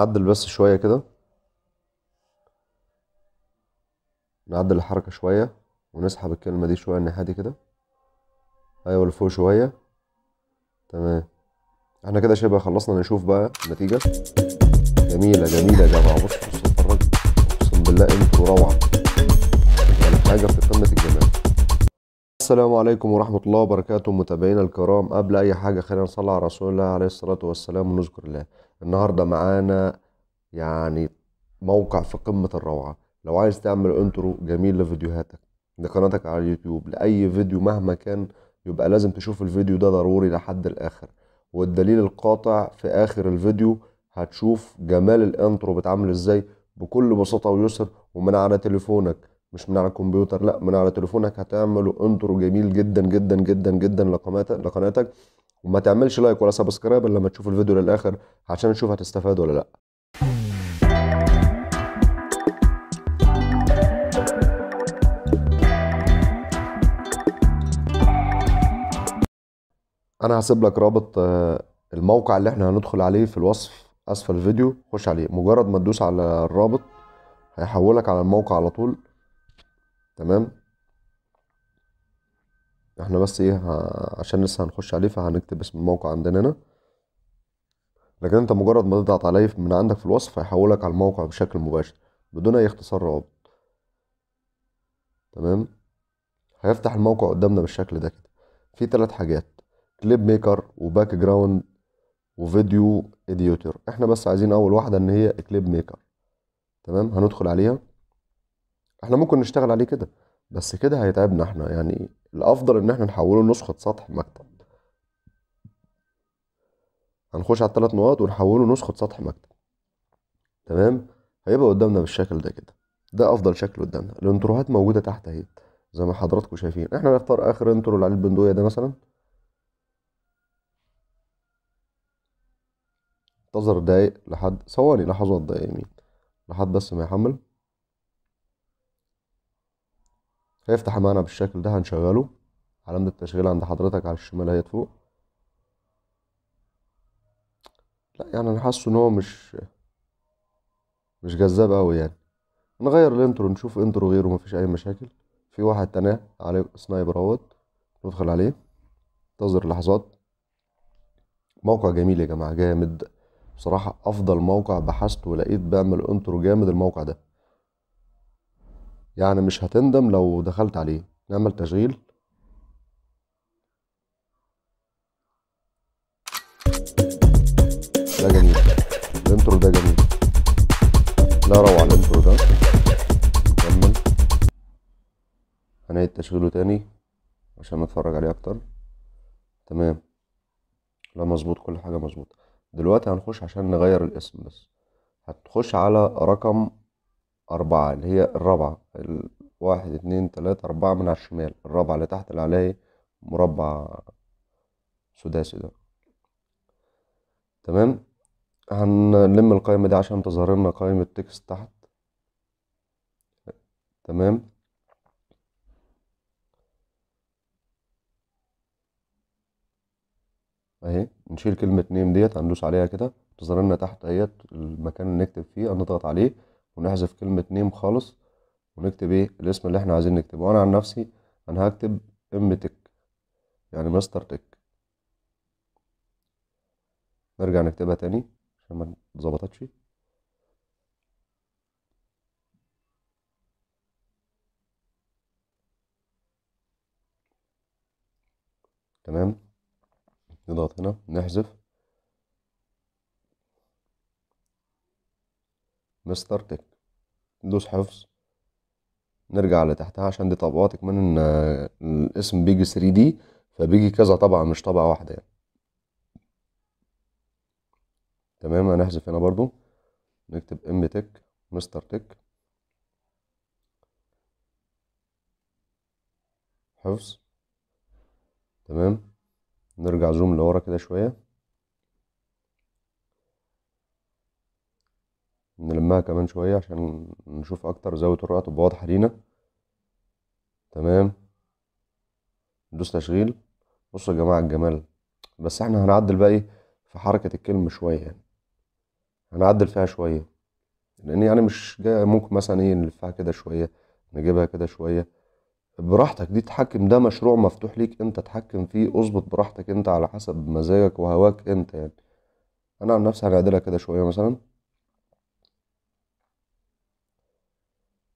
نعدل بس شوية كده نعدل الحركة شوية ونسحب الكلمة دي شوية الناحية دي كده أيوة لفوق شوية تمام احنا كده شبه خلصنا نشوف بقى النتيجة جميلة جميلة يا جماعة بص بص اتفرج اقسم بالله انتوا روعة يعني حاجة في قمة الجمال السلام عليكم ورحمة الله وبركاته متابعينا الكرام قبل أي حاجة خلينا نصلي على رسول الله عليه الصلاة والسلام ونذكر الله النهارده معانا يعني موقع في قمه الروعه لو عايز تعمل انترو جميل لفيديوهاتك لقناتك على اليوتيوب لاي فيديو مهما كان يبقى لازم تشوف الفيديو ده ضروري لحد الاخر والدليل القاطع في اخر الفيديو هتشوف جمال الانترو بتعمل ازاي بكل بساطه ويسر ومن على تليفونك مش من على الكمبيوتر لا من على تليفونك هتعمل انترو جميل جدا جدا جدا جدا لقناتك وما تعملش لايك ولا سبسكرايب الا لما تشوف الفيديو للاخر عشان نشوف هتستفاد ولا لا انا هسيب لك رابط آه، الموقع اللي احنا هندخل عليه في الوصف اسفل الفيديو خش عليه مجرد ما تدوس على الرابط هيحولك على الموقع على طول تمام احنا بس ايه عشان لسه هنخش عليه فهنكتب اسم الموقع عندنا هنا لكن انت مجرد ما تضغط عليه من عندك في الوصف هيحولك على الموقع بشكل مباشر بدون اي اختصار روابط تمام هيفتح الموقع قدامنا بالشكل ده كده في ثلاث حاجات كليب ميكر وباك جراوند وفيديو اديتور احنا بس عايزين اول واحده ان هي كليب ميكر تمام هندخل عليها احنا ممكن نشتغل عليه كده بس كده هيتعبنا احنا يعني الافضل ان احنا نحوله نسخه سطح مكتب هنخش على الثلاث نقاط ونحوله نسخه سطح مكتب تمام هيبقى قدامنا بالشكل ده كده ده افضل شكل قدامنا الانتروهات موجوده تحت اهي زي ما حضراتكم شايفين احنا نختار اخر انترو اللي عليه البندقيه ده مثلا انتظر دقايق لحد ثواني لحظات دقايق يمين لحد بس ما يحمل هيفتح معانا بالشكل ده هنشغله علامة التشغيل عند حضرتك على الشمال اهيت فوق لا يعني انا حاسه ان هو مش مش جذاب قوي يعني نغير الانترو نشوف انترو غيره مفيش اي مشاكل في واحد تاني عليه سنايبر اهوت ندخل عليه انتظر لحظات موقع جميل يا جماعه جامد بصراحه افضل موقع بحثت ولقيت بعمل انترو جامد الموقع ده يعني مش هتندم لو دخلت عليه نعمل تشغيل ده جميل الانترو ده جميل لا روعة الانترو ده نكمل هنعيد تشغيله تاني عشان نتفرج عليه اكتر تمام لا مظبوط كل حاجة مظبوطة دلوقتي هنخش عشان نغير الاسم بس هتخش على رقم أربعة اللي هي الرابعة واحد اتنين تلاتة أربعة من على الشمال الرابعة اللي تحت اللي عليها مربع سداسي ده تمام هنلم القائمة دي عشان تظهر لنا قائمة تكست تحت تمام اهي نشيل كلمة نيم ديت هندوس عليها كده تظهر لنا تحت اهيت المكان اللي نكتب فيه هنضغط عليه ونحذف كلمة نيم خالص ونكتب ايه الاسم اللي احنا عايزين نكتبه وانا عن نفسي انا هكتب ام تك يعني مستر تك نرجع نكتبها تاني عشان ما اتظبطتش تمام نضغط هنا نحذف مستر تك ندوس حفظ نرجع لتحتها عشان دي طبقات كمان ان آه، الاسم بيجي 3 دي فبيجي كذا طبعة مش طبعة واحدة يعني تمام هنحذف هنا برضو نكتب ام تك e مستر تك e حفظ تمام نرجع زوم لورا كده شوية نلمها كمان شوية عشان نشوف أكتر زاوية الرؤية تبقى واضحة لينا تمام ندوس تشغيل بصوا يا جماعة الجمال بس احنا هنعدل بقى ايه في حركة الكلمة شوية يعني هنعدل فيها شوية لأن يعني مش جاي ممكن مثلا ايه نلفها كده شوية نجيبها كده شوية براحتك دي تتحكم ده مشروع مفتوح ليك انت تحكم فيه اظبط براحتك انت على حسب مزاجك وهواك انت يعني انا عن نفسي هنعدلها كده شوية مثلا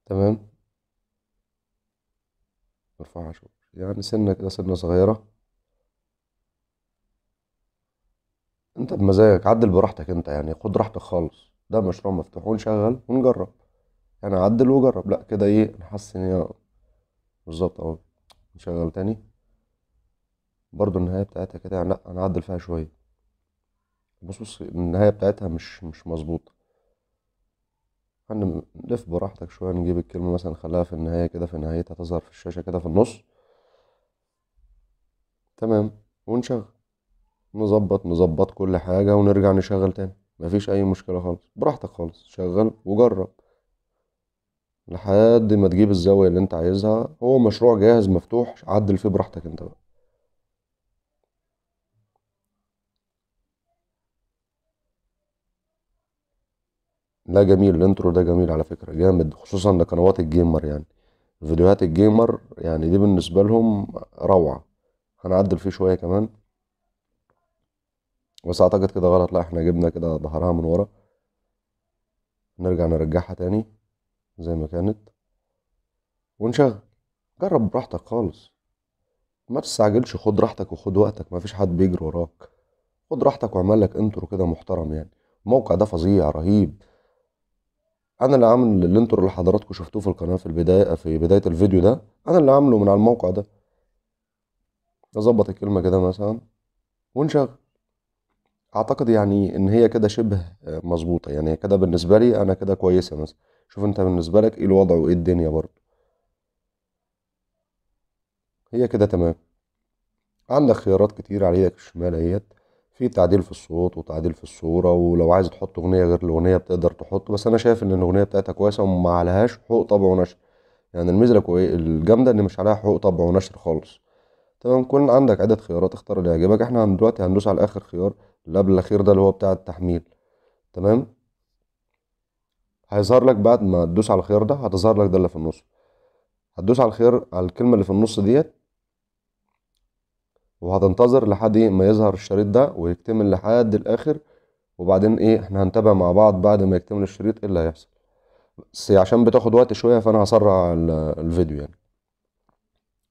تمام نرفعها شوية يعني سنة كده سنة صغيرة انت بمزاجك عدل براحتك انت يعني خد راحتك خالص ده مشروع مفتوح ونشغل ونجرب يعني عدل وجرب لا كده ايه نحسن هي بالظبط اهو نشغل تاني برضو النهاية بتاعتها كده يعني لا هنعدل فيها شوية بص بص النهاية بتاعتها مش مش مظبوطة فن لف براحتك شوية نجيب الكلمة مثلا نخليها في النهاية كده في نهايتها تظهر في الشاشة كده في النص تمام ونشغل نظبط نظبط كل حاجة ونرجع نشغل تاني مفيش أي مشكلة خالص براحتك خالص شغل وجرب لحد ما تجيب الزاوية اللي انت عايزها هو مشروع جاهز مفتوح عدل فيه براحتك انت بقى لا جميل الانترو ده جميل على فكرة جامد خصوصا لقنوات الجيمر يعني فيديوهات الجيمر يعني دي بالنسبة لهم روعة هنعدل فيه شوية كمان بس اعتقد كده غلط لا احنا جبنا كده ظهرها من ورا نرجع نرجعها تاني زي ما كانت ونشغل جرب براحتك خالص ما تستعجلش خد راحتك وخد وقتك مفيش حد بيجري وراك خد راحتك واعمل لك انترو كده محترم يعني الموقع ده فظيع رهيب انا اللي عامل الانترو اللي حضراتكم شفتوه في القناه في البدايه في بدايه الفيديو ده انا اللي عامله من على الموقع ده نظبط الكلمه كده مثلا ونشغل اعتقد يعني ان هي كده شبه مظبوطه يعني كده بالنسبه لي انا كده كويسه مثلا شوف انت بالنسبه لك ايه الوضع وايه الدنيا برضه هي كده تمام عندك خيارات كتير على الشمال اهيت في تعديل في الصوت وتعديل في الصوره ولو عايز تحط اغنيه غير الاغنيه بتقدر تحط بس انا شايف ان الاغنيه بتاعتها كويسه وما عليهاش حقوق طبع ونشر يعني الميزه الجامده ان مش عليها حقوق طبع ونشر خالص تمام كل عندك عدة خيارات اختار اللي يعجبك احنا دلوقتي هندوس على اخر خيار اللي قبل الاخير ده اللي هو بتاع التحميل تمام هيظهر لك بعد ما تدوس على الخيار ده هتظهر لك ده اللي في النص هتدوس على الخيار على الكلمة اللي في النص ديت وهتنتظر لحد إيه ما يظهر الشريط ده ويكتمل لحد الاخر وبعدين ايه احنا هنتابع مع بعض بعد ما يكتمل الشريط ايه اللي هيحصل بس عشان بتاخد وقت شويه فانا هسرع الفيديو يعني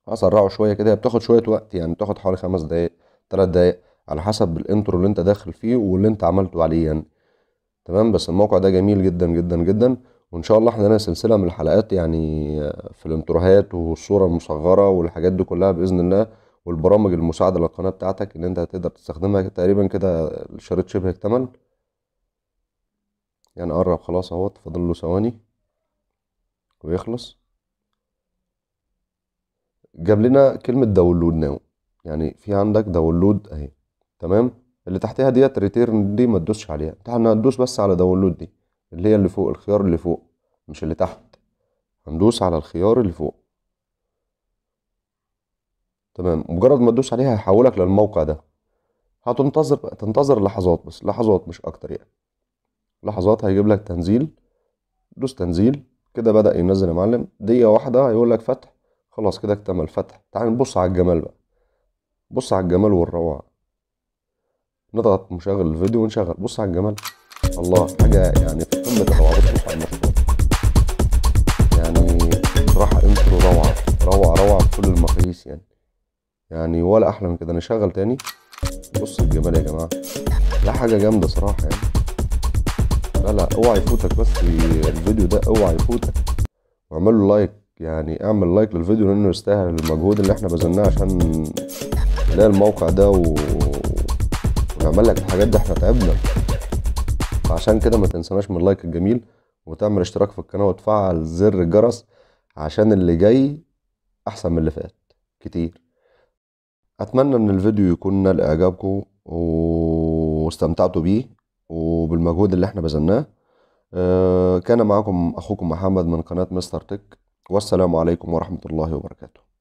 هسرعه شويه كده بتاخد شويه وقت يعني بتاخد حوالي خمس دقايق تلات دقايق على حسب الانترو اللي انت داخل فيه واللي انت عملته عليه يعني تمام بس الموقع ده جميل جدا جدا جدا وان شاء الله احنا لنا سلسله من الحلقات يعني آه، في الانتروهات والصوره المصغره والحاجات دي كلها باذن الله والبرامج المساعده للقناه بتاعتك ان انت هتقدر تستخدمها تقريبا كده الشريط شبه اكتمل يعني قرب خلاص اهوت فاضل له ثواني ويخلص جاب لنا كلمه داونلود ناو يعني في عندك داونلود اهي تمام اللي تحتها ديت ريتيرن دي ما تدوسش عليها تعال هندوس بس على داونلود دي اللي هي اللي فوق الخيار اللي فوق مش اللي تحت هندوس على الخيار اللي فوق تمام مجرد ما تدوس عليها هيحولك للموقع ده هتنتظر بقى تنتظر لحظات بس لحظات مش اكتر يعني لحظات هيجيب لك تنزيل دوس تنزيل كده بدأ ينزل يا معلم دقيقة واحدة هيقول لك فتح خلاص كده اكتمل فتح تعال نبص على الجمال بقى بص على الجمال والروعة نضغط مشغل الفيديو ونشغل بص على الجمال الله حاجة يعني في قمة الروعة بص على المشروع يعني راح انترو روعة روعة روعة بكل المقاييس يعني يعني ولا احلى من كده نشغل تاني بص الجمال يا جماعه لا حاجه جامده صراحه يعني لا لا اوعى يفوتك بس الفيديو ده اوعى يفوتك واعمل له لايك يعني اعمل لايك للفيديو لانه يستاهل المجهود اللي احنا بذلناه عشان نلاقي الموقع ده و... ونعمل لك الحاجات دي احنا تعبنا عشان كده ما تنسناش من اللايك الجميل وتعمل اشتراك في القناه وتفعل زر الجرس عشان اللي جاي احسن من اللي فات كتير اتمنى ان الفيديو يكون نال اعجابكم واستمتعتوا بيه وبالمجهود اللي احنا بذلناه آه، كان معكم اخوكم محمد من قناه مستر تك والسلام عليكم ورحمه الله وبركاته